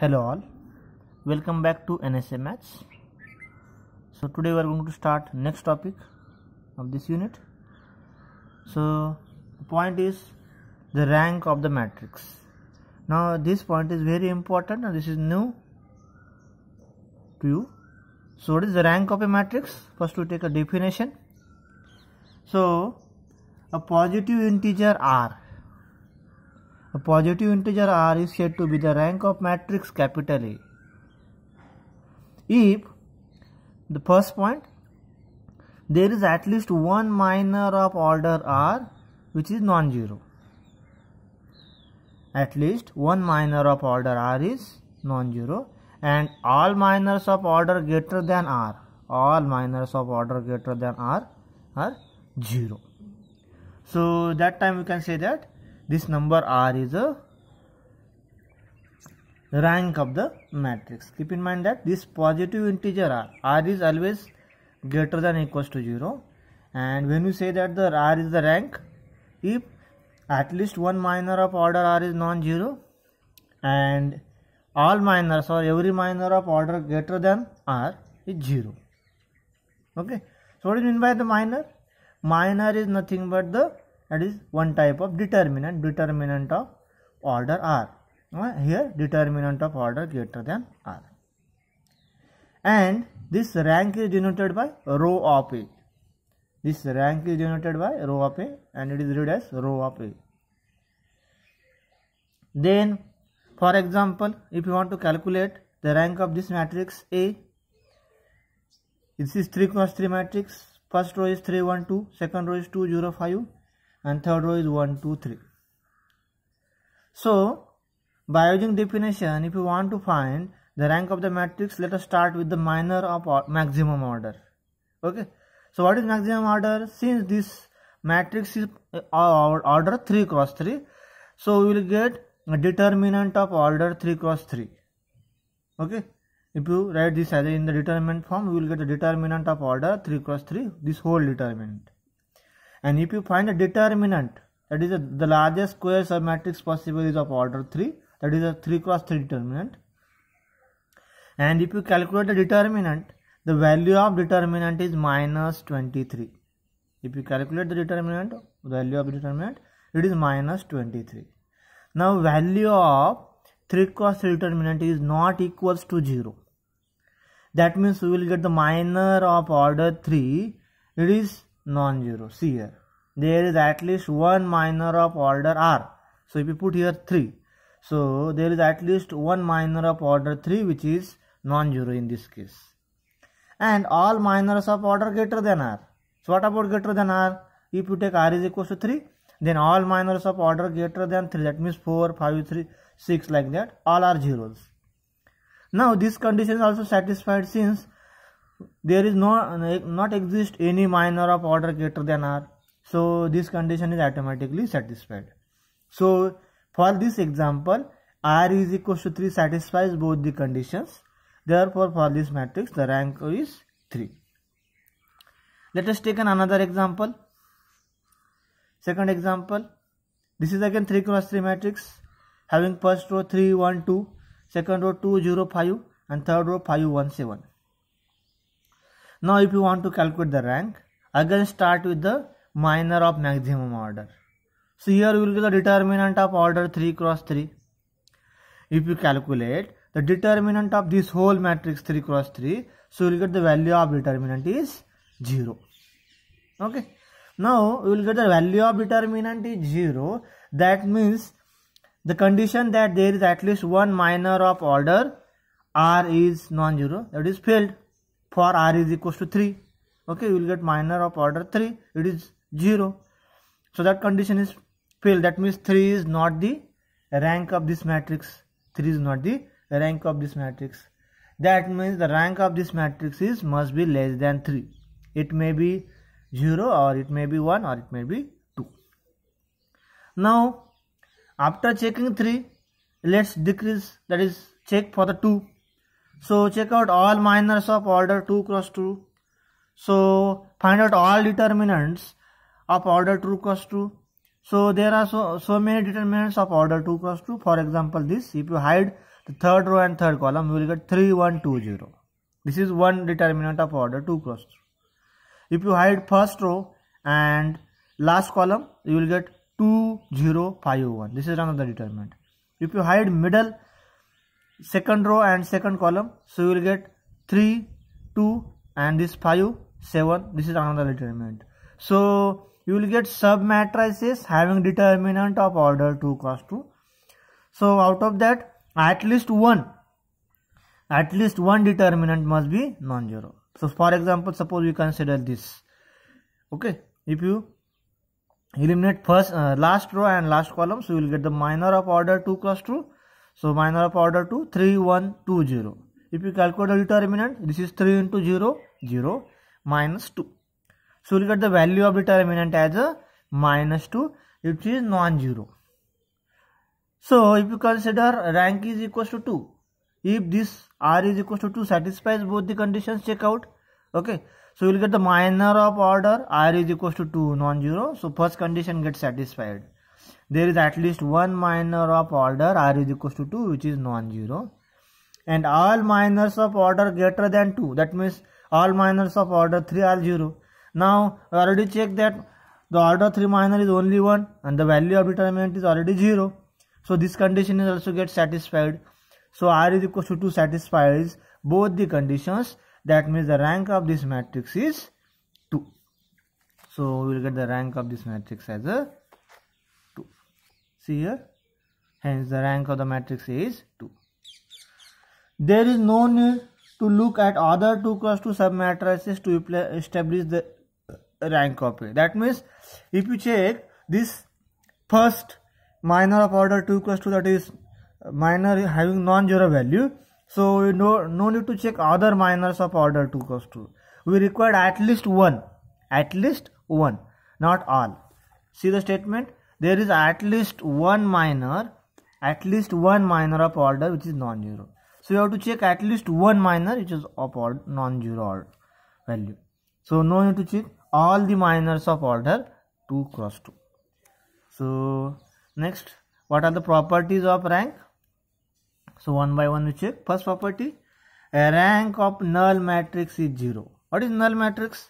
hello all welcome back to nsa maths so today we are going to start next topic of this unit so the point is the rank of the matrix now this point is very important and this is new to you so what is the rank of a matrix first we take a definition so a positive integer r a positive integer r is said to be the rank of matrix capital A. If the first point there is at least one minor of order r which is non-zero. At least one minor of order r is non-zero and all minors of order greater than r all minors of order greater than r are 0 so that time we can say that this number r is a rank of the matrix keep in mind that this positive integer r r is always greater than equals to 0 and when you say that the r is the rank if at least one minor of order r is non-zero and all minors or every minor of order greater than r is 0 okay so what do you mean by the minor minor is nothing but the that is one type of determinant determinant of order r here determinant of order greater than r and this rank is denoted by rho of a this rank is denoted by rho of a and it is read as rho of a then for example if you want to calculate the rank of this matrix a this is 3 cross 3 matrix first row is 2 second row is 205 and third row is 1 2 3 so by using definition if you want to find the rank of the matrix let us start with the minor of maximum order okay so what is maximum order since this matrix is uh, order 3 cross 3 so we will get a determinant of order 3 cross 3 okay if you write this as in the determinant form we will get the determinant of order 3 cross 3 this whole determinant and if you find a determinant that is a, the largest square submatrix possible is of order 3 that is a 3 cross 3 determinant and if you calculate the determinant the value of determinant is minus 23 if you calculate the determinant the value of determinant it is minus 23 now value of 3 cross 3 determinant is not equals to 0 that means we will get the minor of order 3 it is non-zero. See here. There is at least one minor of order r. So if you put here 3. So there is at least one minor of order 3 which is non-zero in this case. And all minors of order greater than r. So what about greater than r? If you take r is equal to 3, then all minors of order greater than 3, that means 4, 5, 3, 6 like that, all are zeros. Now this condition is also satisfied since there is no not exist any minor of order greater than r so this condition is automatically satisfied so for this example r is equal to 3 satisfies both the conditions therefore for this matrix the rank is 3 let us take an another example second example this is again 3 cross 3 matrix having first row 3 1 2 second row 2 0 5 and third row 5 1 7 now if you want to calculate the rank, again start with the minor of maximum order. So here we will get the determinant of order 3 cross 3. If you calculate the determinant of this whole matrix 3 cross 3, so you will get the value of determinant is 0. Okay. Now we will get the value of determinant is 0. That means the condition that there is at least one minor of order r is non-zero that is failed for r is equals to 3 okay you will get minor of order 3 it is 0 so that condition is failed that means 3 is not the rank of this matrix 3 is not the rank of this matrix that means the rank of this matrix is must be less than 3 it may be 0 or it may be 1 or it may be 2 now after checking 3 let's decrease that is check for the 2 so check out all minors of order 2 cross 2. So find out all determinants of order 2 cross 2. So there are so, so many determinants of order 2 cross 2. For example, this if you hide the third row and third column, you will get 3, 1, 2, 0. This is one determinant of order 2 cross 2. If you hide first row and last column, you will get 2, 0, 5, 1. This is another determinant. If you hide middle second row and second column so you will get 3 2 and this 5 7 this is another determinant so you will get sub matrices having determinant of order 2 cross 2 so out of that at least one at least one determinant must be non-zero so for example suppose we consider this okay if you eliminate first uh, last row and last column so you will get the minor of order 2 cross 2 so minor of order 2, 0. If you calculate the determinant, this is 3 into 0, 0 minus 2. So we'll get the value of determinant as a minus 2, which is non-zero. So if you consider rank is equal to 2, if this r is equal to 2 satisfies both the conditions, check out. Okay. So you will get the minor of order r is equal to 2 non-zero. So first condition gets satisfied there is at least one minor of order r is equals to 2 which is non-zero and all minors of order greater than 2 that means all minors of order 3 are 0 now already check that the order 3 minor is only 1 and the value of determinant is already 0 so this condition is also get satisfied so r is equals to 2 satisfies both the conditions that means the rank of this matrix is 2 so we will get the rank of this matrix as a See here. Hence the rank of the matrix A is 2. There is no need to look at other 2 cross 2 submatrices to establish the rank of A. That means if you check this first minor of order 2 cross 2 that is minor having non-zero value. So no, no need to check other minors of order 2 cross 2. We require at least one. At least one. Not all. See the statement there is at least one minor at least one minor of order which is non-zero so you have to check at least one minor which is of order non-zero value so no need to check all the minors of order 2 cross 2 so next what are the properties of rank so one by one we check first property a rank of null matrix is 0 what is null matrix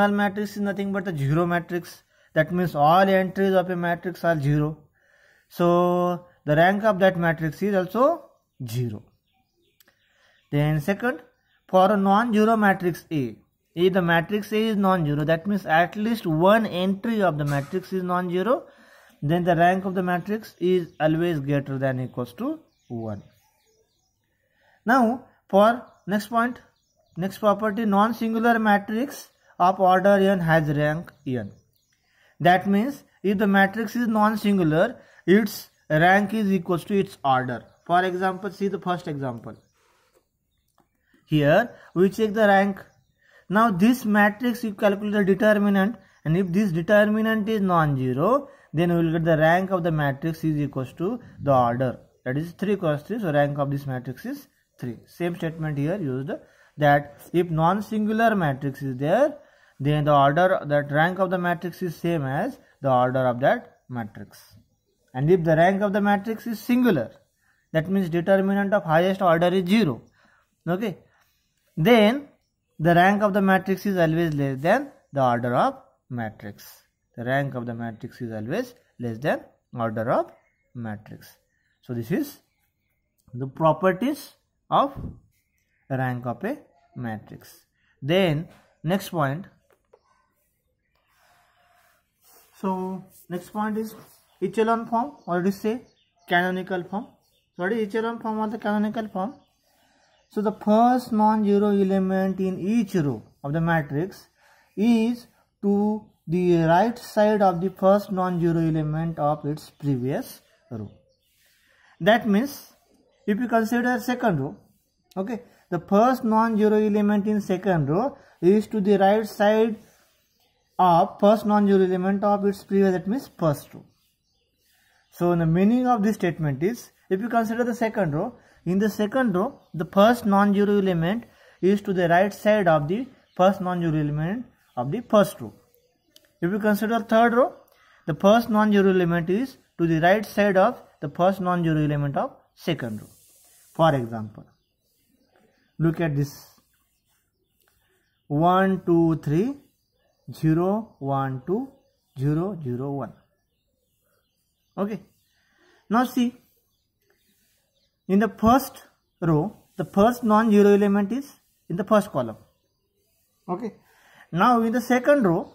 null matrix is nothing but the zero matrix that means all entries of a matrix are 0 so the rank of that matrix is also 0 then second for a non-zero matrix A if the matrix A is non-zero that means at least one entry of the matrix is non-zero then the rank of the matrix is always greater than equals to 1 now for next point next property non-singular matrix of order n has rank n that means if the matrix is non-singular, its rank is equals to its order. For example, see the first example. Here we check the rank. Now this matrix you calculate the determinant and if this determinant is non-zero then we will get the rank of the matrix is equals to the order that is 3 cross 3 so rank of this matrix is 3. Same statement here used that if non-singular matrix is there then the order that rank of the matrix is same as the order of that matrix and if the rank of the matrix is singular that means determinant of highest order is 0 okay then the rank of the matrix is always less than the order of matrix the rank of the matrix is always less than order of matrix so this is the properties of rank of a matrix then next point so next point is echelon form already say canonical form. what is echelon form or the canonical form? So the first non-zero element in each row of the matrix is to the right side of the first non-zero element of its previous row. That means if you consider second row, okay, the first non-zero element in second row is to the right side of first non-zero element of its previous that means first row. So the meaning of this statement is if you consider the second row in the second row the first non-zero element is to the right side of the first non-zero element of the first row. If you consider third row the first non-zero element is to the right side of the first non-zero element of second row. For example look at this 1 2 3 0 1 2 0 0 1 okay now see in the first row the first non-zero element is in the first column okay now in the second row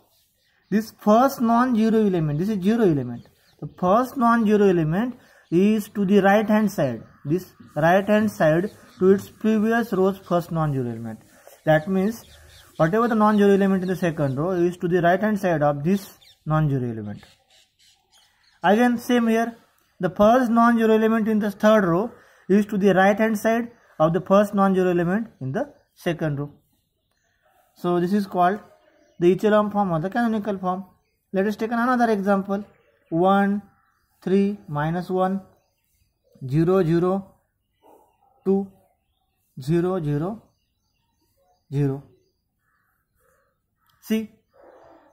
this first non-zero element this is zero element the first non-zero element is to the right hand side this right hand side to its previous row's first non-zero element that means Whatever the non-zero element in the second row is to the right hand side of this non-zero element. Again same here. The first non-zero element in the third row is to the right hand side of the first non-zero element in the second row. So this is called the echelon form or the canonical form. Let us take another example. 1, 3, minus 1, 0, 0, 2, 0, 0, 0. See,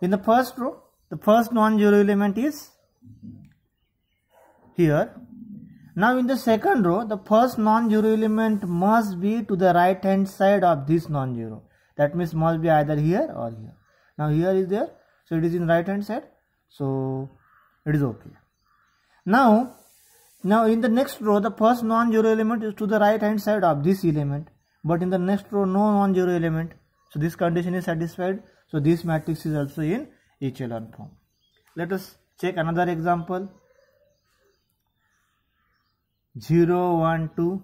in the first row, the first non-zero element is here. Now in the second row, the first non-zero element must be to the right hand side of this non-zero. That means must be either here or here. Now here is there, so it is in right hand side. So it is okay. Now, now in the next row, the first non-zero element is to the right hand side of this element. But in the next row, no non-zero element. So this condition is satisfied. So this matrix is also in echelon form. Let us check another example. 0, 1, 2,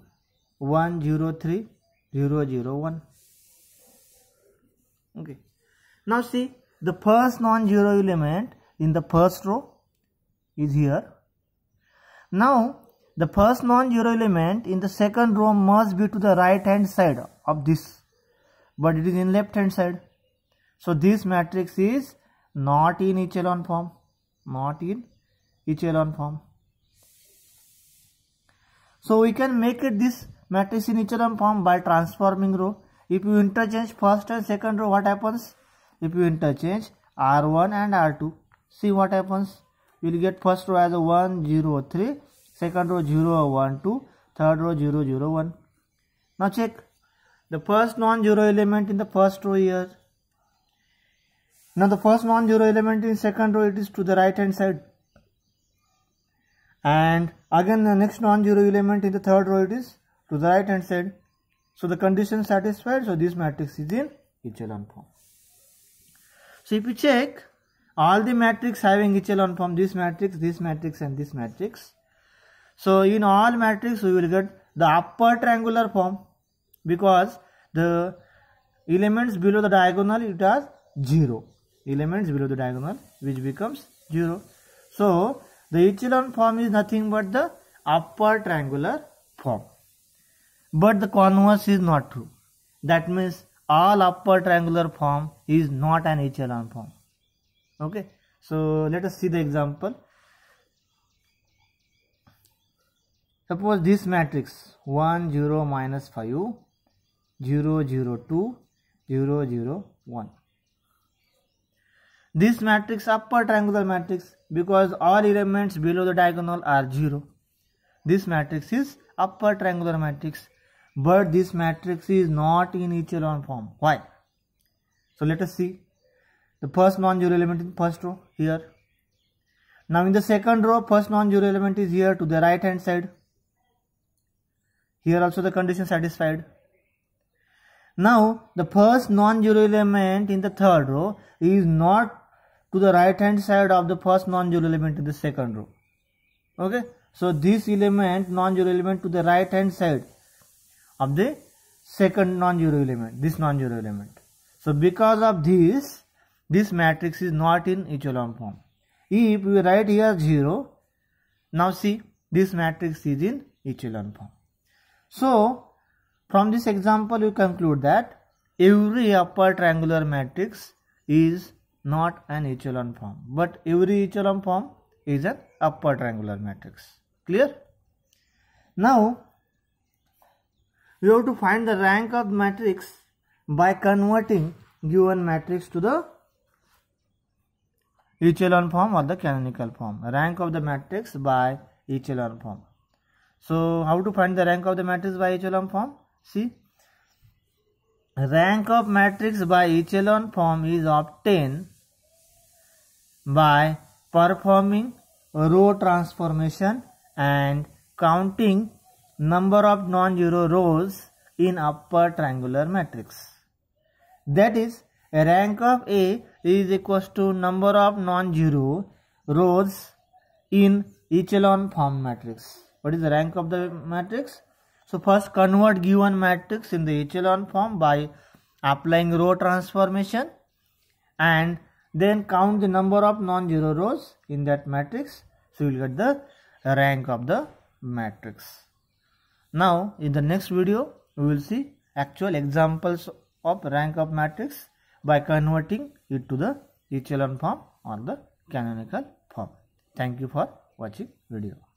1, 0, 3, 0, 0, 1. Okay. Now see, the first non-zero element in the first row is here. Now, the first non-zero element in the second row must be to the right hand side of this, but it is in left hand side. So this matrix is not in echelon form, not in echelon form. So we can make this matrix in echelon form by transforming row. If you interchange first and second row, what happens? If you interchange R1 and R2, see what happens? You will get first row as a 1, 0, 3, second row 0, 1, 2, third row 0, 0, 1. Now check the first non-zero element in the first row here now the first non-zero element in second row it is to the right hand side. And again the next non-zero element in the third row it is to the right hand side. So the condition satisfied so this matrix is in echelon form. So if you check all the matrix having echelon form this matrix, this matrix and this matrix. So in all matrix we will get the upper triangular form because the elements below the diagonal it has 0 elements below the diagonal which becomes 0. So the echelon form is nothing but the upper triangular form. But the converse is not true. That means all upper triangular form is not an echelon form. Okay. So let us see the example. Suppose this matrix 1 0 minus 5 0 0 2 0 0 1. This matrix upper triangular matrix because all elements below the diagonal are 0. This matrix is upper triangular matrix but this matrix is not in echelon form. Why? So let us see the first non-zero element in first row here. Now in the second row first non-zero element is here to the right hand side. Here also the condition satisfied. Now the first non-zero element in the third row is not to the right hand side of the first non-zero element in the second row okay so this element non-zero element to the right hand side of the second non-zero element this non-zero element so because of this this matrix is not in echelon form if we write here 0 now see this matrix is in echelon form so from this example you conclude that every upper triangular matrix is not an echelon form but every echelon form is an upper triangular matrix clear now we have to find the rank of matrix by converting given matrix to the echelon form or the canonical form rank of the matrix by echelon form so how to find the rank of the matrix by echelon form see rank of matrix by echelon form is obtained by performing row transformation and counting number of non-zero rows in upper triangular matrix. That is, rank of A is equal to number of non-zero rows in echelon form matrix. What is the rank of the matrix? So first convert given matrix in the echelon form by applying row transformation and then count the number of non-zero rows in that matrix so you will get the rank of the matrix now in the next video we will see actual examples of rank of matrix by converting it to the echelon form or the canonical form thank you for watching video